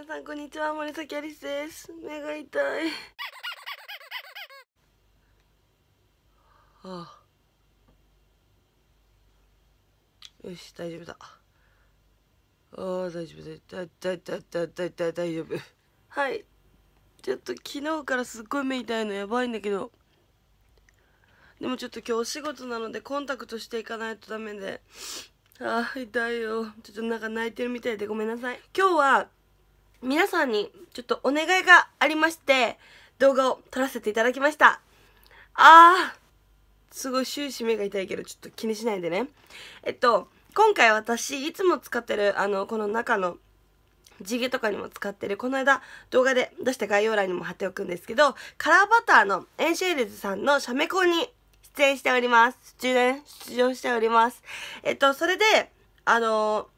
皆さんこんにちは森崎アリスです目が痛いああよし大丈夫だああ大丈夫だだだだだだ大丈夫はいちょっと昨日からすっごい目痛いのやばいんだけどでもちょっと今日お仕事なのでコンタクトしていかないとダメでああ痛いよちょっとなんか泣いてるみたいでごめんなさい今日は皆さんにちょっとお願いがありまして、動画を撮らせていただきました。あー、すごい終始目が痛いけど、ちょっと気にしないでね。えっと、今回私、いつも使ってる、あの、この中の、地毛とかにも使ってる、この間動画で出した概要欄にも貼っておくんですけど、カラーバターのエンシェイルズさんのシャメコに出演しております。出演、出場しております。えっと、それで、あの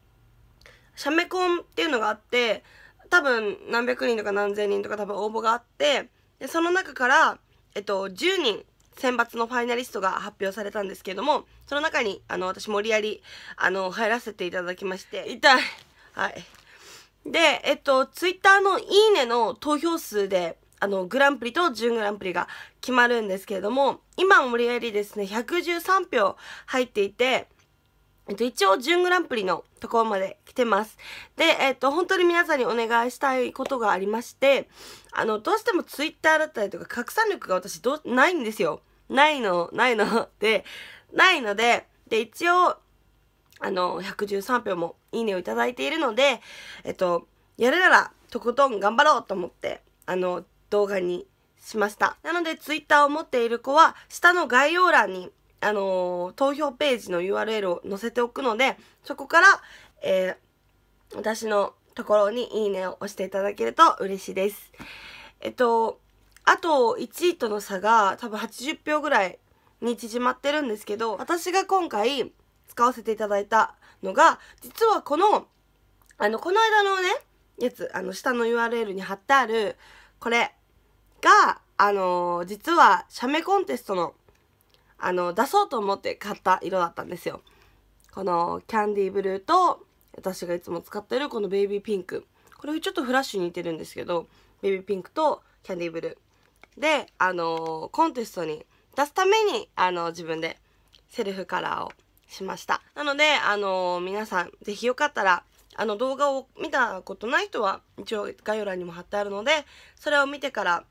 シャメコンっていうのがあって、多分何百人とか何千人とか多分応募があって、でその中から、えっと、10人選抜のファイナリストが発表されたんですけれども、その中に、あの、私無理やり、あの、入らせていただきまして、痛い。はい。で、えっと、ツイッターのいいねの投票数で、あの、グランプリと準グランプリが決まるんですけれども、今無理やりですね、113票入っていて、えっと、一応、準グランプリのところまで来てます。で、えっと、本当に皆さんにお願いしたいことがありまして、あの、どうしてもツイッターだったりとか、拡散力が私、どないんですよ。ないの、ないの、で、ないので、で、一応、あの、113票もいいねをいただいているので、えっと、やるなら、とことん頑張ろうと思って、あの、動画にしました。なので、ツイッターを持っている子は、下の概要欄に、あのー、投票ページの URL を載せておくので、そこから、えー、私のところにいいねを押していただけると嬉しいです。えっと、あと1位との差が多分80票ぐらいに縮まってるんですけど、私が今回使わせていただいたのが、実はこの、あの、この間のね、やつ、あの、下の URL に貼ってある、これが、あのー、実は、写メコンテストのあの出そうと思って買った色だったんですよこのキャンディーブルーと私がいつも使ってるこのベイビーピンクこれちょっとフラッシュに似てるんですけどベビーピンクとキャンディーブルーであのコンテストに出すためにあの自分でセルフカラーをしましたなのであの皆さん是非よかったらあの動画を見たことない人は一応概要欄にも貼ってあるのでそれを見てから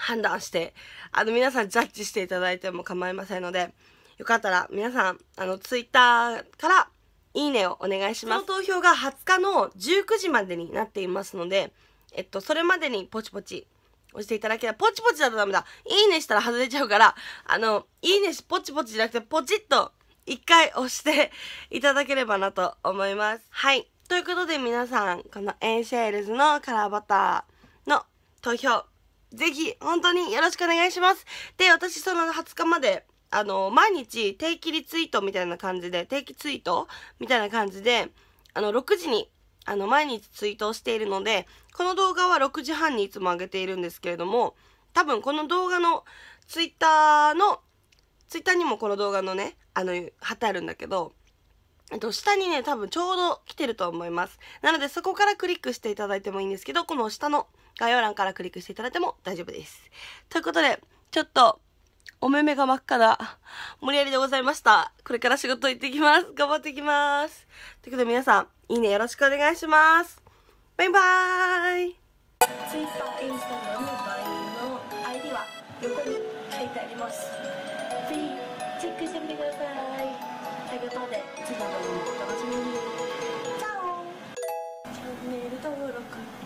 判断して、あの、皆さんジャッジしていただいても構いませんので、よかったら皆さん、あの、ツイッターから、いいねをお願いします。の投票が20日の19時までになっていますので、えっと、それまでにポチポチ押していただけたら、ポチポチだとダメだ。いいねしたら外れちゃうから、あの、いいねし、ポチポチじゃなくて、ポチッと一回押していただければなと思います。はい。ということで皆さん、このエンシェールズのカラーバターの投票ぜひ、本当によろしくお願いします。で、私、その20日まで、あの、毎日定期リツイートみたいな感じで、定期ツイートみたいな感じで、あの、6時に、あの、毎日ツイートをしているので、この動画は6時半にいつも上げているんですけれども、多分この動画のツイッターの、ツイッターにもこの動画のね、あの、貼ってあるんだけど、えっと、下にね、多分ちょうど来てると思います。なので、そこからクリックしていただいてもいいんですけど、この下の概要欄からクリックしていただいても大丈夫です。ということで、ちょっと、お目目が真っ赤な、無理やりでございました。これから仕事行ってきます。頑張っていきます。ということで皆さん、いいねよろしくお願いします。バイバーイ Twitter、Instagram LINE の ID は横に書いてあります。ぜひ、チェックしてみてください。ということで、次回のお楽しみに。チャオチャンネル登録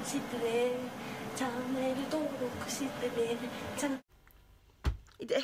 してね。チャンネル登録してね。チャンいて